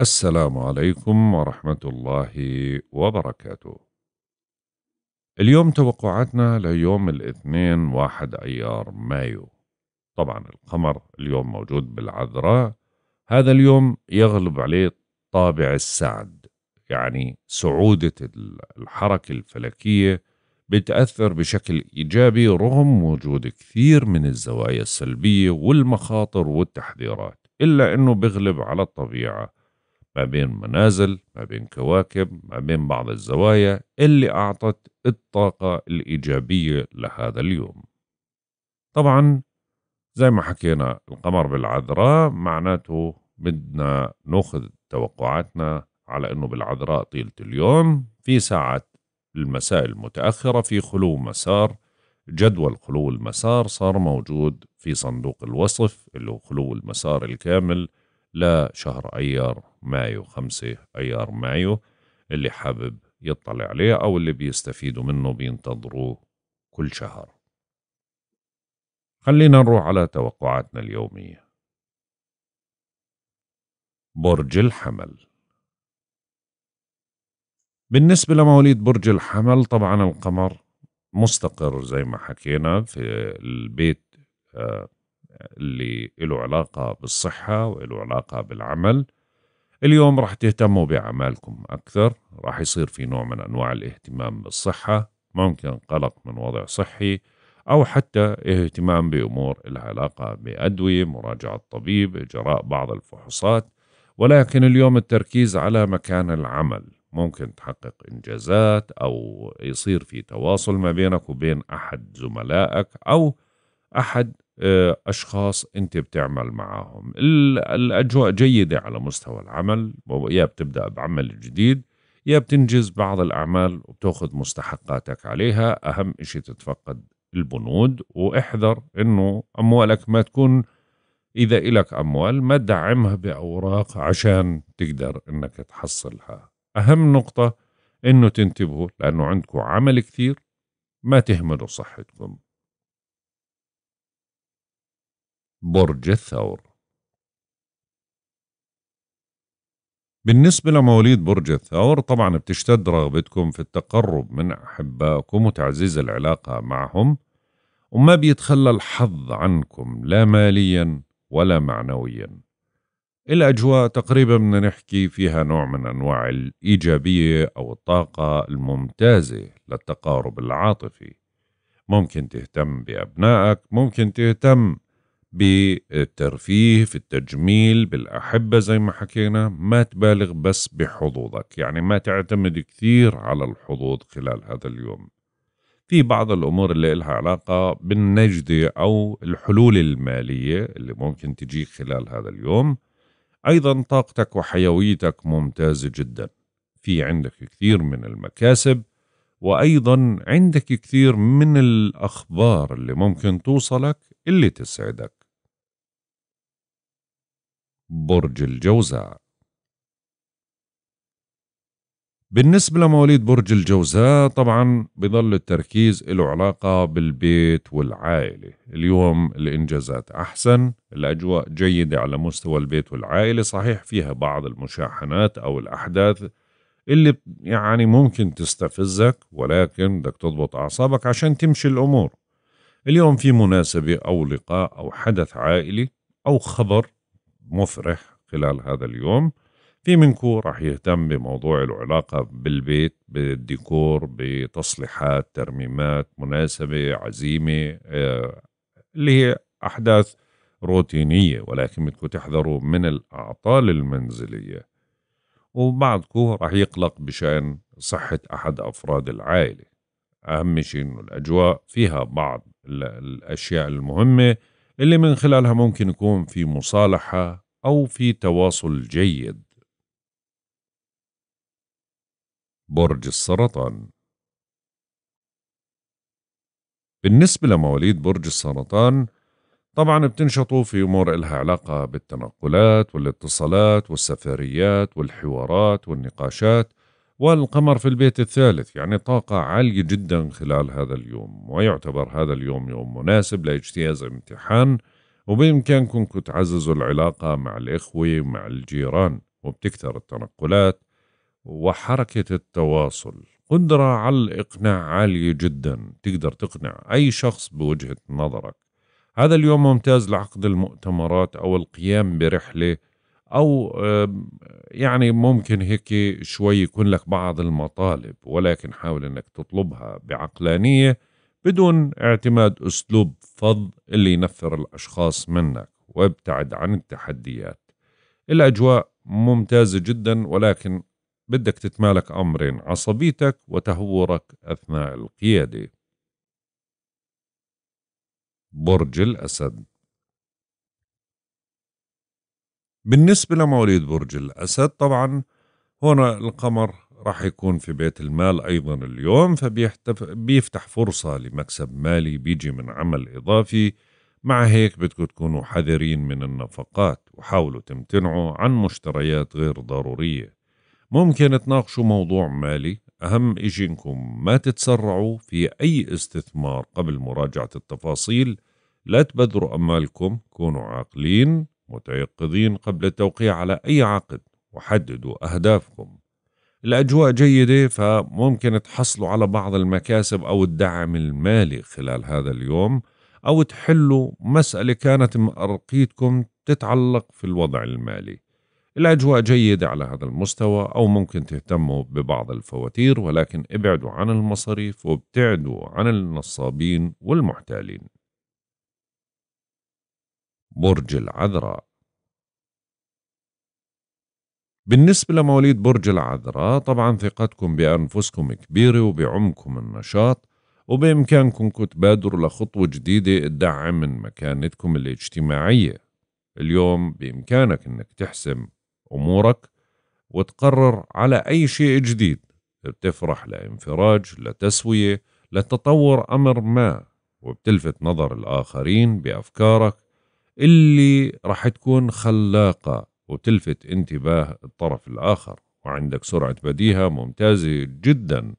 السلام عليكم ورحمة الله وبركاته. اليوم توقعاتنا ليوم الاثنين واحد أيار مايو. طبعا القمر اليوم موجود بالعذراء. هذا اليوم يغلب عليه طابع السعد يعني سعودة الحركة الفلكية بتأثر بشكل إيجابي رغم وجود كثير من الزوايا السلبية والمخاطر والتحذيرات إلا أنه بغلب على الطبيعة ما بين منازل ما بين كواكب ما بين بعض الزوايا اللي أعطت الطاقة الإيجابية لهذا اليوم طبعا زي ما حكينا القمر بالعذراء معناته بدنا ناخذ توقعاتنا على انه بالعذراء طيله اليوم في ساعه المساء المتاخره في خلو مسار جدول خلو المسار صار موجود في صندوق الوصف اللي هو خلو المسار الكامل لشهر أيار مايو 5 أيار مايو اللي حابب يطلع عليه أو اللي بيستفيدوا منه بينتظروه كل شهر خلينا نروح على توقعاتنا اليومية برج الحمل بالنسبة لمواليد برج الحمل طبعا القمر مستقر زي ما حكينا في البيت آه اللي له علاقة بالصحة وله علاقة بالعمل اليوم راح تهتموا بأعمالكم أكثر راح يصير في نوع من أنواع الاهتمام بالصحة ممكن قلق من وضع صحي أو حتى اهتمام بأمور العلاقة بأدوية مراجعة طبيب إجراء بعض الفحوصات ولكن اليوم التركيز على مكان العمل ممكن تحقق إنجازات أو يصير في تواصل ما بينك وبين أحد زملائك أو أحد آه، أشخاص أنت بتعمل معهم الأجواء جيدة على مستوى العمل يا بتبدأ بعمل جديد يا بتنجز بعض الأعمال وبتأخذ مستحقاتك عليها أهم إشي تتفقد البنود واحذر أنه أموالك ما تكون إذا إلك أموال ما تدعمها بأوراق عشان تقدر أنك تحصلها أهم نقطة أنه تنتبهوا لأنه عندكم عمل كثير ما تهملوا صحتكم برج الثور بالنسبة لمواليد برج الثور طبعا بتشتد رغبتكم في التقرب من أحبائكم وتعزيز العلاقة معهم وما بيتخلى الحظ عنكم لا ماليا ولا معنويا الأجواء تقريبا بدنا نحكي فيها نوع من أنواع الإيجابية أو الطاقة الممتازة للتقارب العاطفي ممكن تهتم بأبنائك ممكن تهتم بالترفيه في التجميل بالأحبة زي ما حكينا ما تبالغ بس بحظوظك يعني ما تعتمد كثير على الحظوظ خلال هذا اليوم في بعض الأمور اللي إلها علاقة بالنجدة أو الحلول المالية اللي ممكن تجيك خلال هذا اليوم أيضا طاقتك وحيويتك ممتازة جدا في عندك كثير من المكاسب وأيضا عندك كثير من الأخبار اللي ممكن توصلك اللي تسعدك برج الجوزاء بالنسبة لمواليد برج الجوزاء طبعا بظل التركيز له علاقة بالبيت والعائلة اليوم الإنجازات أحسن الأجواء جيدة على مستوى البيت والعائلة صحيح فيها بعض المشاحنات أو الأحداث اللي يعني ممكن تستفزك ولكن بدك تضبط أعصابك عشان تمشي الأمور اليوم في مناسبة أو لقاء أو حدث عائلي أو خبر مفرح خلال هذا اليوم في منكم راح يهتم بموضوع العلاقة بالبيت بالديكور بتصليحات ترميمات مناسبة عزيمة آه، اللي هي أحداث روتينية ولكن بدكم تحذروا من الأعطال المنزلية وبعضكم راح يقلق بشأن صحة أحد أفراد العائلة أهم شيء إنه الأجواء فيها بعض الأشياء المهمة اللي من خلالها ممكن يكون في مصالحة أو في تواصل جيد. برج السرطان بالنسبة لمواليد برج السرطان طبعا بتنشطوا في أمور إلها علاقة بالتنقلات والاتصالات والسفريات والحوارات والنقاشات والقمر في البيت الثالث يعني طاقة عالية جدا خلال هذا اليوم ويعتبر هذا اليوم يوم مناسب لاجتياز امتحان وبإمكانكم تعززوا العلاقة مع الإخوة مع الجيران وبتكثر التنقلات وحركة التواصل قدرة على الإقناع عالية جدا تقدر تقنع أي شخص بوجهة نظرك هذا اليوم ممتاز لعقد المؤتمرات أو القيام برحلة او يعني ممكن هيك شوي يكون لك بعض المطالب ولكن حاول انك تطلبها بعقلانيه بدون اعتماد اسلوب فظ اللي ينفر الاشخاص منك وابتعد عن التحديات الاجواء ممتازه جدا ولكن بدك تتمالك امرين عصبيتك وتهورك اثناء القياده برج الاسد بالنسبة لمواليد برج الأسد طبعا هنا القمر راح يكون في بيت المال أيضا اليوم فبيفتح فرصة لمكسب مالي بيجي من عمل إضافي مع هيك بدكم تكونوا حذرين من النفقات وحاولوا تمتنعوا عن مشتريات غير ضرورية ممكن تناقشوا موضوع مالي أهم إشي إنكم ما تتسرعوا في أي استثمار قبل مراجعة التفاصيل لا تبذروا أموالكم كونوا عاقلين متيقظين قبل التوقيع على أي عقد وحددوا أهدافكم الأجواء جيدة فممكن تحصلوا على بعض المكاسب أو الدعم المالي خلال هذا اليوم أو تحلوا مسألة كانت مأرقيتكم تتعلق في الوضع المالي الأجواء جيدة على هذا المستوى أو ممكن تهتموا ببعض الفواتير ولكن ابعدوا عن المصاريف وابتعدوا عن النصابين والمحتالين برج العذراء بالنسبة لمواليد برج العذراء طبعا ثقتكم بأنفسكم كبيرة وبعمكم النشاط وبإمكانكم تبادروا لخطوة جديدة تدعم من مكانتكم الاجتماعية اليوم بإمكانك أنك تحسم أمورك وتقرر على أي شيء جديد بتفرح لانفراج لتسوية لتطور أمر ما وبتلفت نظر الآخرين بأفكارك اللي راح تكون خلاقة وتلفت انتباه الطرف الآخر وعندك سرعة بديهة ممتازة جدا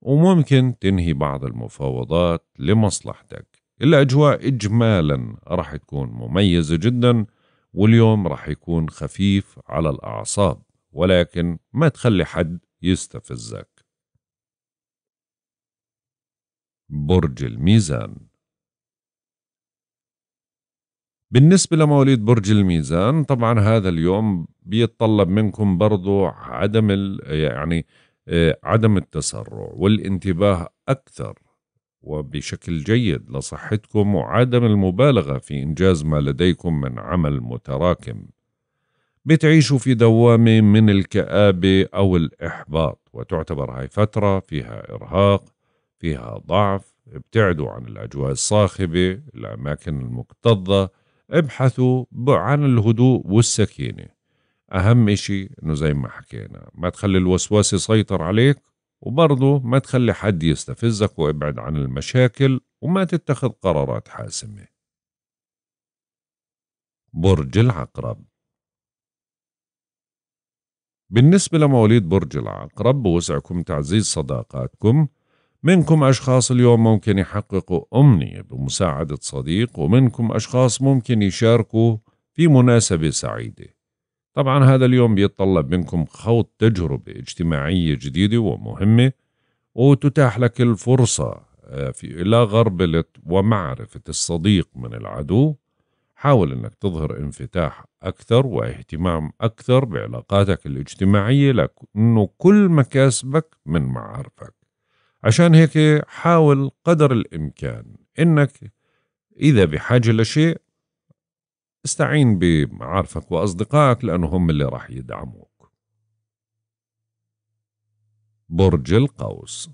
وممكن تنهي بعض المفاوضات لمصلحتك الأجواء إجمالا راح تكون مميزة جدا واليوم راح يكون خفيف على الأعصاب ولكن ما تخلي حد يستفزك برج الميزان بالنسبة لمواليد برج الميزان طبعا هذا اليوم بيتطلب منكم برضو عدم يعني آه، عدم التسرع والانتباه أكثر وبشكل جيد لصحتكم وعدم المبالغة في إنجاز ما لديكم من عمل متراكم بتعيشوا في دوامة من الكآبة أو الإحباط وتعتبر هاي فترة فيها إرهاق فيها ضعف ابتعدوا عن الأجواء الصاخبة الأماكن المكتظة ابحثوا عن الهدوء والسكينة أهم إشي إنه زي ما حكينا ما تخلي الوسواس يسيطر عليك وبرضه ما تخلي حد يستفزك وابعد عن المشاكل وما تتخذ قرارات حاسمة برج العقرب بالنسبة لمواليد برج العقرب بوسعكم تعزيز صداقاتكم منكم أشخاص اليوم ممكن يحققوا أمنية بمساعدة صديق ومنكم أشخاص ممكن يشاركوا في مناسبة سعيدة طبعا هذا اليوم بيتطلب منكم خوض تجربة اجتماعية جديدة ومهمة وتتاح لك الفرصة آه، في إلى غربلة ومعرفة الصديق من العدو حاول أنك تظهر انفتاح أكثر واهتمام أكثر بعلاقاتك الاجتماعية لأنه كل مكاسبك من معارفك عشان هيك حاول قدر الإمكان إنك إذا بحاجة لشيء استعين بمعارفك وأصدقائك لأنه هم اللي راح يدعموك برج القوس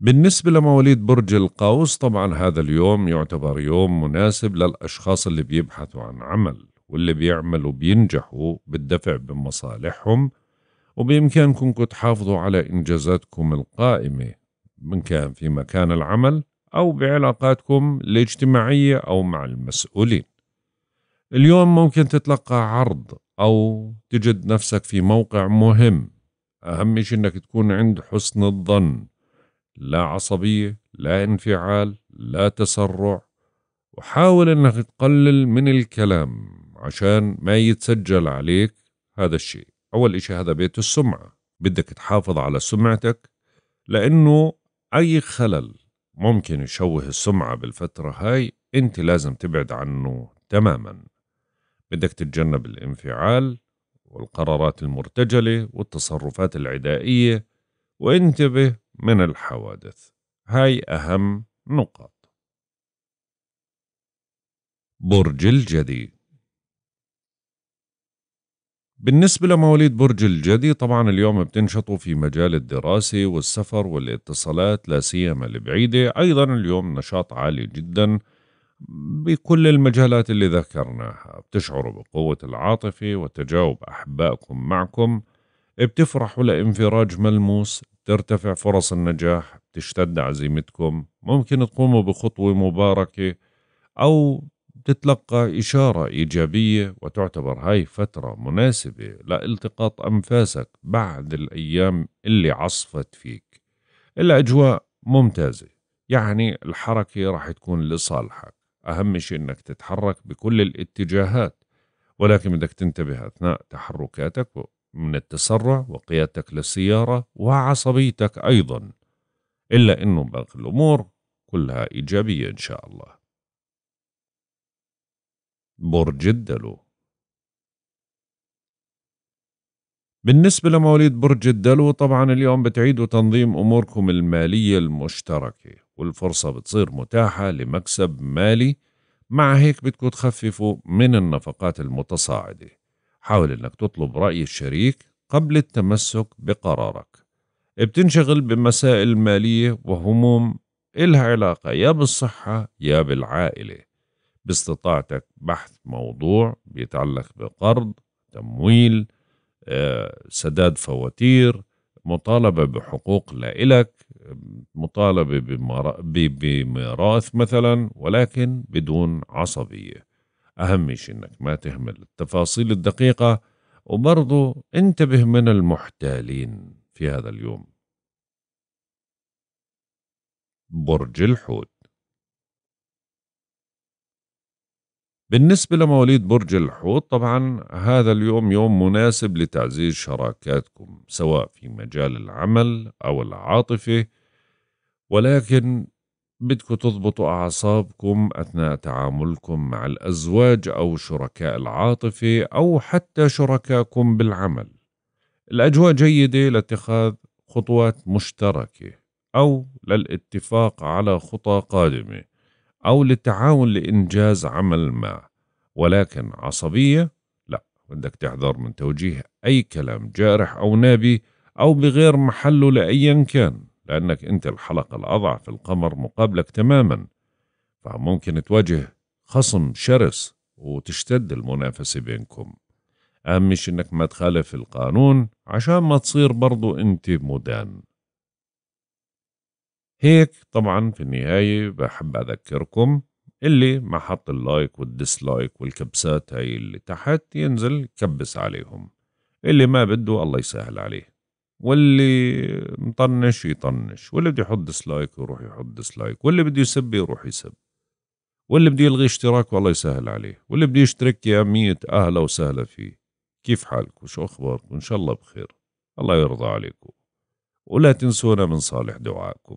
بالنسبة لمواليد برج القوس طبعا هذا اليوم يعتبر يوم مناسب للأشخاص اللي بيبحثوا عن عمل واللي بيعملوا بينجحوا بالدفع بمصالحهم وبإمكانكم تحافظوا على إنجازاتكم القائمة من كان في مكان العمل أو بعلاقاتكم الاجتماعية أو مع المسؤولين اليوم ممكن تتلقى عرض أو تجد نفسك في موقع مهم أهم شيء أنك تكون عند حسن الظن لا عصبية لا انفعال لا تسرع وحاول أنك تقلل من الكلام عشان ما يتسجل عليك هذا الشيء أول إشي هذا بيت السمعة بدك تحافظ على سمعتك لأنه أي خلل ممكن يشوه السمعة بالفترة هاي أنت لازم تبعد عنه تماما بدك تتجنب الانفعال والقرارات المرتجلة والتصرفات العدائية وانتبه من الحوادث هاي أهم نقاط برج الجدي بالنسبة لمواليد برج الجدي طبعا اليوم بتنشطوا في مجال الدراسة والسفر والاتصالات لا سيما البعيدة أيضا اليوم نشاط عالي جدا بكل المجالات اللي ذكرناها بتشعروا بقوة العاطفة وتجاوب أحبائكم معكم بتفرحوا لانفراج ملموس ترتفع فرص النجاح تشتد عزيمتكم ممكن تقوموا بخطوة مباركة أو تتلقى إشارة إيجابية وتعتبر هاي فترة مناسبة لالتقاط أنفاسك بعد الأيام اللي عصفت فيك الأجواء ممتازة يعني الحركة راح تكون لصالحك أهم شيء أنك تتحرك بكل الاتجاهات ولكن بدك تنتبه أثناء تحركاتك من التسرع وقيادتك للسيارة وعصبيتك أيضا إلا أنه باقي الأمور كلها إيجابية إن شاء الله برج الدلو بالنسبة لمواليد برج الدلو طبعا اليوم بتعيدوا تنظيم أموركم المالية المشتركة والفرصة بتصير متاحة لمكسب مالي مع هيك بدكم تخففوا من النفقات المتصاعدة حاول أنك تطلب رأي الشريك قبل التمسك بقرارك بتنشغل بمسائل مالية وهموم إلها علاقة يا بالصحة يا بالعائلة باستطاعتك بحث موضوع بيتعلق بقرض تمويل آه، سداد فواتير مطالبة بحقوق لإلك مطالبة بميراث مثلا ولكن بدون عصبية أهم شيء إنك ما تهمل التفاصيل الدقيقة وبرضو انتبه من المحتالين في هذا اليوم برج الحوت بالنسبة لمواليد برج الحوت طبعا هذا اليوم يوم مناسب لتعزيز شراكاتكم سواء في مجال العمل أو العاطفة ولكن بدكم تضبطوا أعصابكم أثناء تعاملكم مع الأزواج أو شركاء العاطفة أو حتى شركائكم بالعمل الأجواء جيدة لاتخاذ خطوات مشتركة أو للاتفاق على خطى قادمة أو للتعاون لإنجاز عمل ما ولكن عصبية لا بدك تحذر من توجيه أي كلام جارح أو نابي أو بغير محله لأيا كان لأنك أنت الحلقة الأضعف القمر مقابلك تماما فممكن تواجه خصم شرس وتشتد المنافسة بينكم أهم مش أنك ما تخالف القانون عشان ما تصير برضو أنت مدان هيك طبعا في النهاية بحب أذكركم اللي ما حط اللايك والديسلايك والكبسات هاي اللي تحت ينزل كبس عليهم اللي ما بده الله يسهل عليه واللي مطنش يطنش واللي بده يحط ديسلايك يروح يحط ديسلايك واللي بده يسب يروح يسب واللي بده يلغي اشتراك والله يسهل عليه واللي بده يشترك يا مية أهلا وسهلا فيه كيف حالك شو أخبارك إن شاء الله بخير الله يرضى عليكم ولا تنسونا من صالح دعائكم